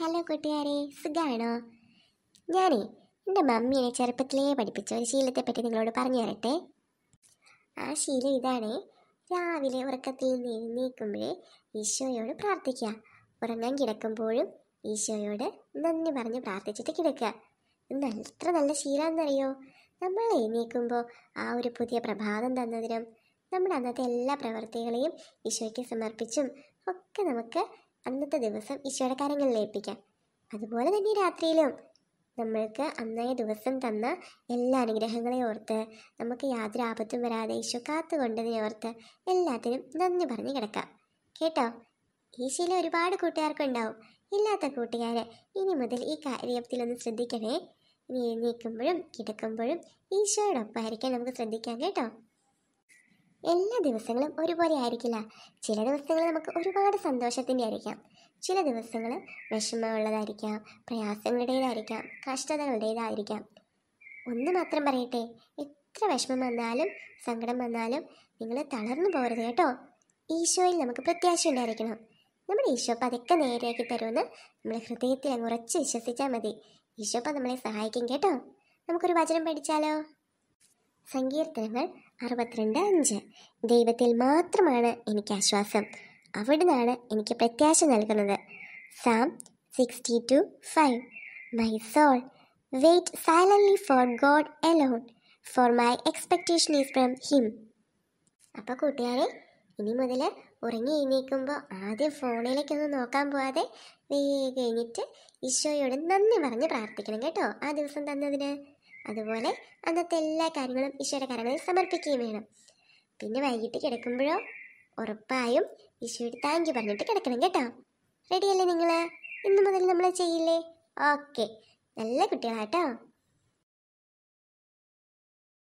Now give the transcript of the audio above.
hello കൂട്ടുകാരെ സുഖമാണോ ഞാനേ എൻ്റെ മമ്മി ചെറുപ്പത്തിലേ പഠിപ്പിച്ച ഒരു ശീലത്തെപ്പറ്റി നിങ്ങളോട് പറഞ്ഞു തരട്ടെ ആ ശീലം ഇതാണ് രാവിലെ ഉറക്കത്തിൽ നിന്ന് എഴുന്നേൽക്കുമ്പോഴേ ഈശോയോട് പ്രാർത്ഥിക്കുക ഉറങ്ങാൻ കിടക്കുമ്പോഴും ഈശോയോട് നന്ദി പറഞ്ഞ് പ്രാർത്ഥിച്ചിട്ട് കിടക്കുക നല്ല എത്ര നല്ല ശീലമെന്നറിയോ നമ്മൾ എഴുന്നേൽക്കുമ്പോൾ ആ ഒരു പുതിയ പ്രഭാതം തന്നതിനും നമ്മുടെ അന്നത്തെ എല്ലാ പ്രവൃത്തികളെയും ഈശോയ്ക്ക് സമർപ്പിച്ചും ഒക്കെ നമുക്ക് അന്നത്തെ ദിവസം ഈശോയുടെ കരങ്ങളിൽ ഏൽപ്പിക്കാം അതുപോലെ തന്നെ രാത്രിയിലും നമ്മൾക്ക് അന്നേ ദിവസം തന്ന എല്ലാ അനുഗ്രഹങ്ങളെയും ഓർത്ത് നമുക്ക് യാതൊരു ആപത്തും വരാതെ ഈശോ കാത്തുകൊണ്ടതിനെ ഓർത്ത് എല്ലാത്തിനും നന്ദി പറഞ്ഞ് കിടക്കാം കേട്ടോ ഈ ഒരുപാട് കൂട്ടുകാർക്കുണ്ടാവും ഇല്ലാത്ത കൂട്ടുകാർ ഇനി മുതൽ ഈ കാര്യത്തിലൊന്ന് ശ്രദ്ധിക്കണേ ഇനി എഴുന്നേൽക്കുമ്പോഴും കിടക്കുമ്പോഴും ഈശോയോടൊപ്പമായിരിക്കാൻ നമുക്ക് ശ്രദ്ധിക്കാം കേട്ടോ എല്ലാ ദിവസങ്ങളും ഒരുപോലെ ആയിരിക്കില്ല ചില ദിവസങ്ങൾ നമുക്ക് ഒരുപാട് സന്തോഷത്തിൻ്റെ ആയിരിക്കാം ചില ദിവസങ്ങൾ വിഷമമുള്ളതായിരിക്കാം പ്രയാസങ്ങളുടേതായിരിക്കാം കഷ്ടതകളുടേതായിരിക്കാം ഒന്ന് മാത്രം പറയട്ടെ എത്ര വിഷമം വന്നാലും സങ്കടം വന്നാലും നിങ്ങൾ തളർന്നു പോകരുത് കേട്ടോ ഈശോയിൽ നമുക്ക് പ്രത്യാശ ഉണ്ടായിരിക്കണം നമ്മുടെ ഈശോ അതൊക്കെ നേരെയാക്കി തരുമെന്ന് നമ്മൾ ഹൃദയത്തിൽ അങ്ങ് ഉറച്ച് വിശ്വസിച്ചാൽ മതി ഈശോപ്പ നമ്മളെ സഹായിക്കും കേട്ടോ നമുക്കൊരു വചനം പഠിച്ചാലോ സങ്കീർത്തനങ്ങൾ അറുപത്തിരണ്ട് അഞ്ച് ദൈവത്തിൽ മാത്രമാണ് എനിക്ക് ആശ്വാസം അവിടുന്നാണ് എനിക്ക് പ്രത്യാശ നൽകുന്നത് Psalm sixty two five my soul wait silently for God alone for my expectation is from him അപ്പോൾ കൂട്ടുകാരെ ഇനി മുതൽ ഉറങ്ങി എഴുന്നേൽക്കുമ്പോൾ ആദ്യം ഫോണിലേക്കൊന്ന് നോക്കാൻ പോവാതെ വേഗം എഴുന്നിട്ട് ഈശോയോട് നന്ദി പറഞ്ഞ് പ്രാർത്ഥിക്കണം കേട്ടോ ആ ദിവസം തന്നതിന് അതുപോലെ അന്നത്തെ എല്ലാ കാര്യങ്ങളും ഈശോയുടെ കരങ്ങളിൽ സമർപ്പിക്കുകയും വേണം പിന്നെ വൈകിട്ട് കിടക്കുമ്പോഴോ ഉറപ്പായും ഈശോയോട് താങ്ക് യു പറഞ്ഞിട്ട് കിടക്കണം കേട്ടോ റെഡിയല്ലേ നിങ്ങൾ ഇന്ന് മുതൽ നമ്മൾ ചെയ്യില്ലേ ഓക്കെ നല്ല കുട്ടികളാട്ടോ